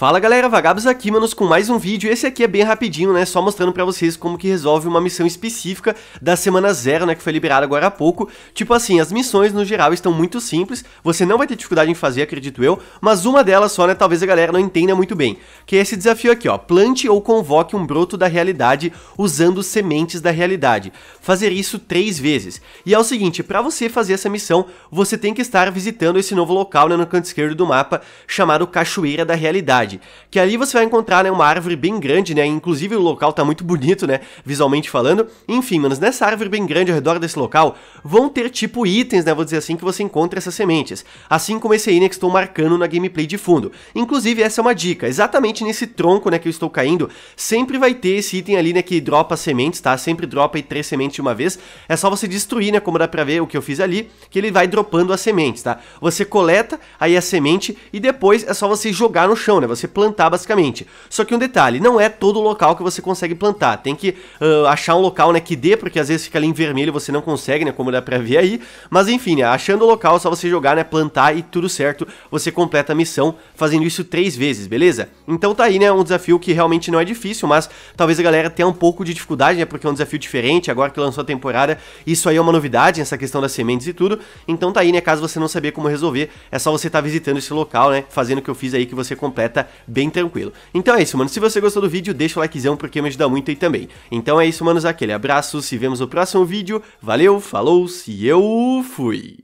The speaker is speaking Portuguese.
Fala galera, Vagabos aqui, manos, com mais um vídeo. Esse aqui é bem rapidinho, né? Só mostrando pra vocês como que resolve uma missão específica da semana zero, né? Que foi liberada agora há pouco. Tipo assim, as missões no geral estão muito simples, você não vai ter dificuldade em fazer, acredito eu, mas uma delas só, né? Talvez a galera não entenda muito bem. Que é esse desafio aqui, ó. Plante ou convoque um broto da realidade usando sementes da realidade. Fazer isso três vezes. E é o seguinte, pra você fazer essa missão, você tem que estar visitando esse novo local, né? No canto esquerdo do mapa, chamado Cachoeira da Realidade cidade. Que ali você vai encontrar, né, uma árvore bem grande, né? Inclusive o local tá muito bonito, né? Visualmente falando. Enfim, manos, nessa árvore bem grande ao redor desse local, vão ter tipo itens, né? Vou dizer assim, que você encontra essas sementes. Assim como esse aí, né, que estou marcando na gameplay de fundo. Inclusive, essa é uma dica. Exatamente nesse tronco, né, que eu estou caindo, sempre vai ter esse item ali, né, que dropa sementes, tá? Sempre dropa aí três sementes de uma vez. É só você destruir, né, como dá pra ver o que eu fiz ali, que ele vai dropando as sementes, tá? Você coleta aí a semente e depois é só você jogar no chão, né? Você você plantar basicamente. Só que um detalhe, não é todo local que você consegue plantar, tem que uh, achar um local né, que dê, porque às vezes fica ali em vermelho você não consegue, né, como dá pra ver aí, mas enfim, né, achando o local é só você jogar, né, plantar e tudo certo, você completa a missão fazendo isso três vezes, beleza? Então tá aí, né, um desafio que realmente não é difícil, mas talvez a galera tenha um pouco de dificuldade, né, porque é um desafio diferente, agora que lançou a temporada, isso aí é uma novidade, essa questão das sementes e tudo, então tá aí, né, caso você não saber como resolver, é só você estar tá visitando esse local, né, fazendo o que eu fiz aí que você completa bem tranquilo. Então é isso, mano. Se você gostou do vídeo, deixa o likezão porque me ajuda muito aí também. Então é isso, manos. Aquele abraço, se vemos no próximo vídeo. Valeu, falou, se eu fui!